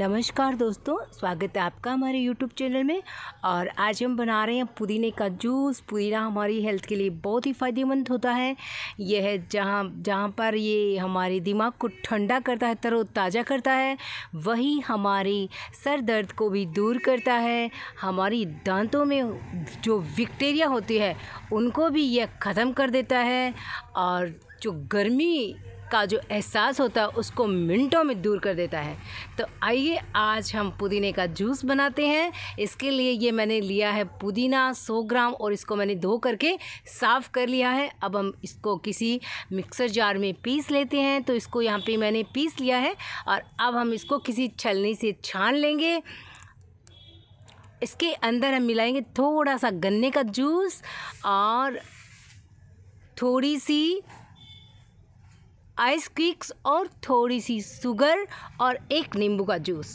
नमस्कार दोस्तों स्वागत है आपका हमारे यूट्यूब चैनल में और आज हम बना रहे हैं पुदीने का जूस पुदीना हमारी हेल्थ के लिए बहुत ही फ़ायदेमंद होता है यह जहां जहाँ जहाँ पर ये हमारे दिमाग को ठंडा करता है तरोताज़ा करता है वही हमारी सर दर्द को भी दूर करता है हमारी दांतों में जो विक्टेरिया होती है उनको भी यह ख़त्म कर देता है और जो गर्मी का जो एहसास होता है उसको मिनटों में दूर कर देता है तो आइए आज हम पुदीने का जूस बनाते हैं इसके लिए ये मैंने लिया है पुदीना सौ ग्राम और इसको मैंने धो करके साफ़ कर लिया है अब हम इसको किसी मिक्सर जार में पीस लेते हैं तो इसको यहाँ पे मैंने पीस लिया है और अब हम इसको किसी छलनी से छान लेंगे इसके अंदर हम मिलाएंगे थोड़ा सा गन्ने का जूस और थोड़ी सी आइस क्रिक्स और थोड़ी सी शुगर और एक नींबू का जूस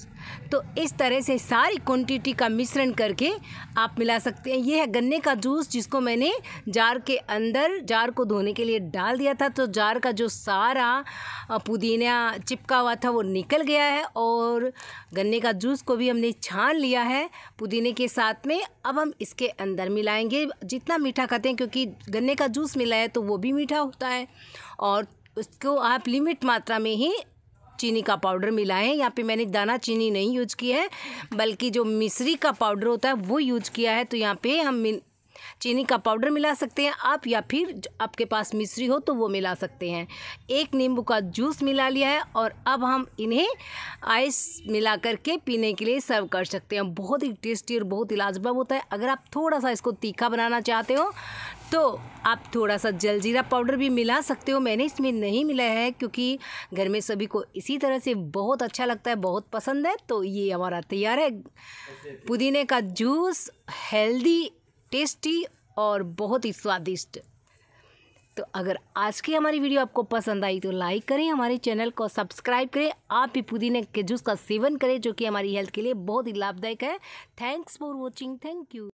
तो इस तरह से सारी क्वांटिटी का मिश्रण करके आप मिला सकते हैं ये है गन्ने का जूस जिसको मैंने जार के अंदर जार को धोने के लिए डाल दिया था तो जार का जो सारा पुदीना चिपका हुआ था वो निकल गया है और गन्ने का जूस को भी हमने छान लिया है पुदीने के साथ में अब हम इसके अंदर मिलाएंगे जितना मीठा खाते हैं क्योंकि गन्ने का जूस मिला है तो वो भी मीठा होता है और उसको आप लिमिट मात्रा में ही चीनी का पाउडर मिलाएं यहाँ पे मैंने दाना चीनी नहीं यूज की है बल्कि जो मिश्री का पाउडर होता है वो यूज किया है तो यहाँ पे हम चीनी का पाउडर मिला सकते हैं आप या फिर आपके पास मिश्री हो तो वो मिला सकते हैं एक नींबू का जूस मिला लिया है और अब हम इन्हें आइस मिला करके पीने के लिए सर्व कर सकते हैं बहुत ही टेस्टी और बहुत ही लाजवाब होता है अगर आप थोड़ा सा इसको तीखा बनाना चाहते हो तो आप थोड़ा सा जलजीरा पाउडर भी मिला सकते हो मैंने इसमें नहीं मिलाया है क्योंकि घर में सभी को इसी तरह से बहुत अच्छा लगता है बहुत पसंद है तो ये हमारा तैयार है पुदीने का जूस हेल्दी टेस्टी और बहुत ही स्वादिष्ट तो अगर आज की हमारी वीडियो आपको पसंद आई तो लाइक करें हमारे चैनल को सब्सक्राइब करें आप भी पुदीने के जूस का सेवन करें जो कि हमारी हेल्थ के लिए बहुत ही लाभदायक है thanks for watching thank you